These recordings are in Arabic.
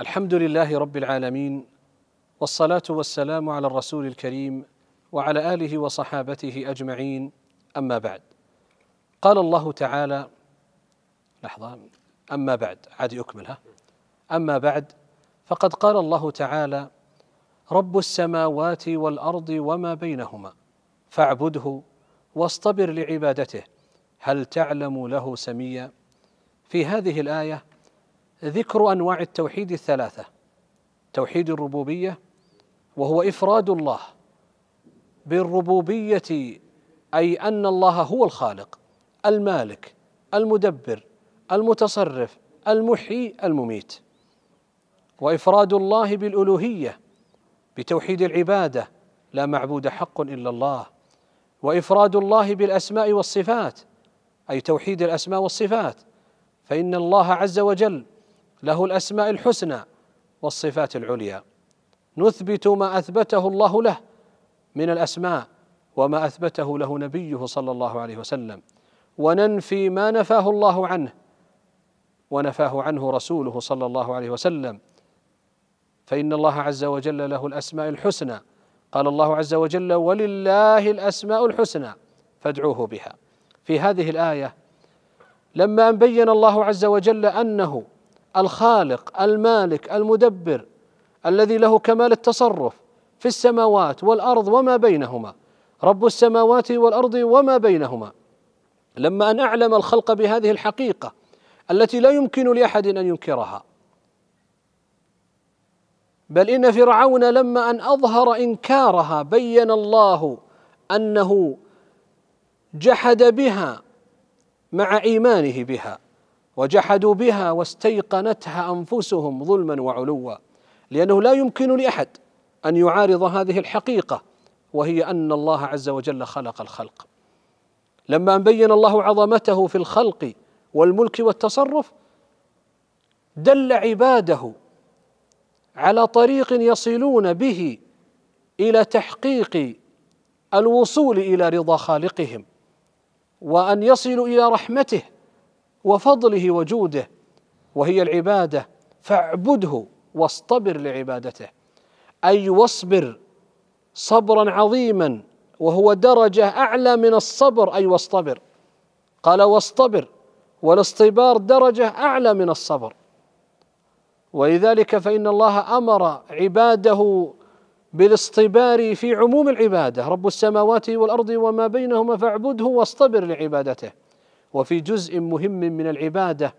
الحمد لله رب العالمين والصلاه والسلام على الرسول الكريم وعلى اله وصحابته اجمعين اما بعد قال الله تعالى لحظه اما بعد عادي اكملها اما بعد فقد قال الله تعالى رب السماوات والارض وما بينهما فاعبده واصطبر لعبادته هل تعلم له سميا في هذه الايه ذكر انواع التوحيد الثلاثه توحيد الربوبيه وهو افراد الله بالربوبيه اي ان الله هو الخالق المالك المدبر المتصرف المحيي المميت وافراد الله بالالوهيه بتوحيد العباده لا معبود حق الا الله وافراد الله بالاسماء والصفات اي توحيد الاسماء والصفات فان الله عز وجل له الاسماء الحسنى والصفات العليا نثبت ما اثبته الله له من الاسماء وما اثبته له نبيه صلى الله عليه وسلم وننفي ما نفاه الله عنه ونفاه عنه رسوله صلى الله عليه وسلم فان الله عز وجل له الاسماء الحسنى قال الله عز وجل ولله الاسماء الحسنى فادعوه بها في هذه الايه لما ان بين الله عز وجل انه الخالق المالك المدبر الذي له كمال التصرف في السماوات والارض وما بينهما رب السماوات والارض وما بينهما لما ان اعلم الخلق بهذه الحقيقه التي لا يمكن لاحد ان ينكرها بل ان فرعون لما ان اظهر انكارها بين الله انه جحد بها مع ايمانه بها وجحدوا بها واستيقنتها انفسهم ظلما وعلوا لانه لا يمكن لاحد ان يعارض هذه الحقيقه وهي ان الله عز وجل خلق الخلق لما ان بين الله عظمته في الخلق والملك والتصرف دل عباده على طريق يصلون به الى تحقيق الوصول الى رضا خالقهم وان يصلوا الى رحمته وفضله وجوده وهي العباده فاعبده واصطبر لعبادته اي واصبر صبرا عظيما وهو درجه اعلى من الصبر اي واصطبر قال واصطبر والاصطبار درجه اعلى من الصبر ولذلك فان الله امر عباده بالاصطبار في عموم العباده رب السماوات والارض وما بينهما فاعبده واصطبر لعبادته وفي جزء مهم من العباده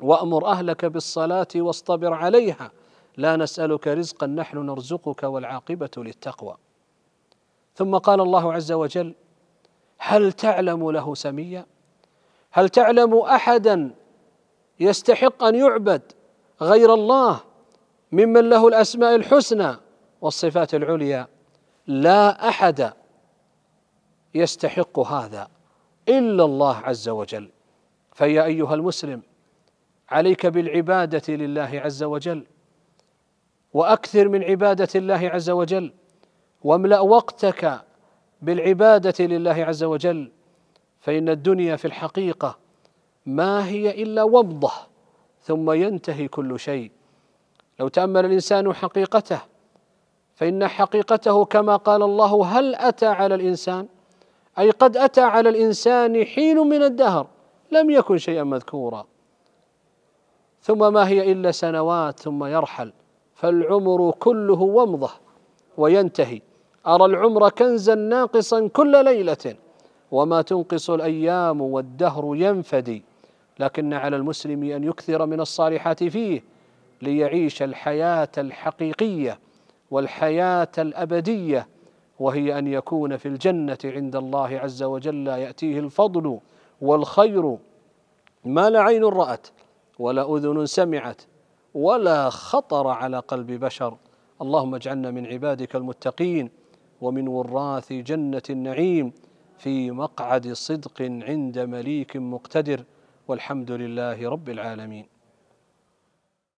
وامر اهلك بالصلاه واصطبر عليها لا نسالك رزقا نحن نرزقك والعاقبه للتقوى ثم قال الله عز وجل هل تعلم له سميا هل تعلم احدا يستحق ان يعبد غير الله ممن له الاسماء الحسنى والصفات العليا لا احد يستحق هذا إلا الله عز وجل فيا أيها المسلم عليك بالعبادة لله عز وجل وأكثر من عبادة الله عز وجل واملأ وقتك بالعبادة لله عز وجل فإن الدنيا في الحقيقة ما هي إلا ومضة ثم ينتهي كل شيء لو تأمل الإنسان حقيقته فإن حقيقته كما قال الله هل أتى على الإنسان أي قد أتى على الإنسان حين من الدهر لم يكن شيئا مذكورا ثم ما هي إلا سنوات ثم يرحل فالعمر كله ومضة وينتهي أرى العمر كنزا ناقصا كل ليلة وما تنقص الأيام والدهر ينفدي لكن على المسلم أن يكثر من الصالحات فيه ليعيش الحياة الحقيقية والحياة الأبدية وهي ان يكون في الجنه عند الله عز وجل ياتيه الفضل والخير ما لا عين رات ولا اذن سمعت ولا خطر على قلب بشر اللهم اجعلنا من عبادك المتقين ومن وراث جنه النعيم في مقعد صدق عند مليك مقتدر والحمد لله رب العالمين